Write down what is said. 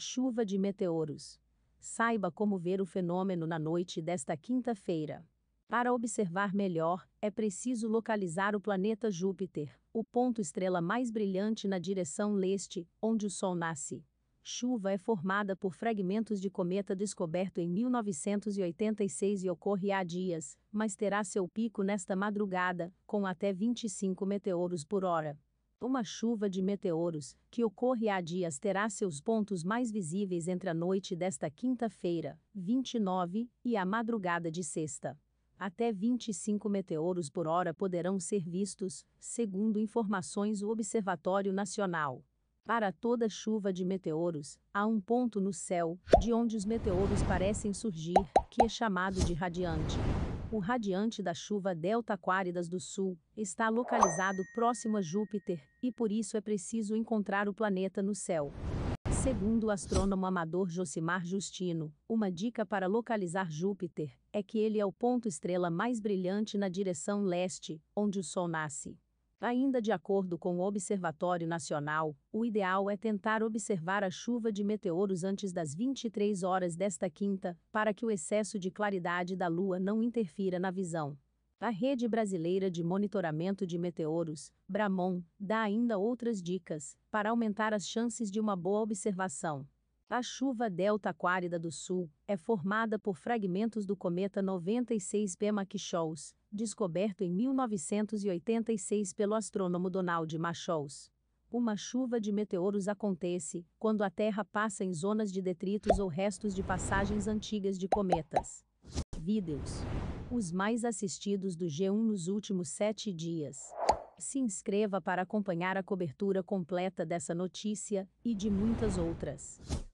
Chuva de meteoros. Saiba como ver o fenômeno na noite desta quinta-feira. Para observar melhor, é preciso localizar o planeta Júpiter, o ponto estrela mais brilhante na direção leste, onde o Sol nasce. Chuva é formada por fragmentos de cometa descoberto em 1986 e ocorre há dias, mas terá seu pico nesta madrugada, com até 25 meteoros por hora. Uma chuva de meteoros, que ocorre há dias, terá seus pontos mais visíveis entre a noite desta quinta-feira, 29, e a madrugada de sexta. Até 25 meteoros por hora poderão ser vistos, segundo informações do Observatório Nacional. Para toda chuva de meteoros, há um ponto no céu, de onde os meteoros parecem surgir, que é chamado de radiante. O radiante da chuva Delta Aquáridas do Sul está localizado próximo a Júpiter, e por isso é preciso encontrar o planeta no céu. Segundo o astrônomo amador Josimar Justino, uma dica para localizar Júpiter é que ele é o ponto estrela mais brilhante na direção leste, onde o Sol nasce. Ainda de acordo com o Observatório Nacional, o ideal é tentar observar a chuva de meteoros antes das 23 horas desta quinta, para que o excesso de claridade da Lua não interfira na visão. A Rede Brasileira de Monitoramento de Meteoros, Bramon, dá ainda outras dicas para aumentar as chances de uma boa observação. A chuva delta aquárida do sul é formada por fragmentos do cometa 96B Maksholz, descoberto em 1986 pelo astrônomo Donald Maksholz. Uma chuva de meteoros acontece quando a Terra passa em zonas de detritos ou restos de passagens antigas de cometas. Vídeos. Os mais assistidos do G1 nos últimos sete dias. Se inscreva para acompanhar a cobertura completa dessa notícia e de muitas outras.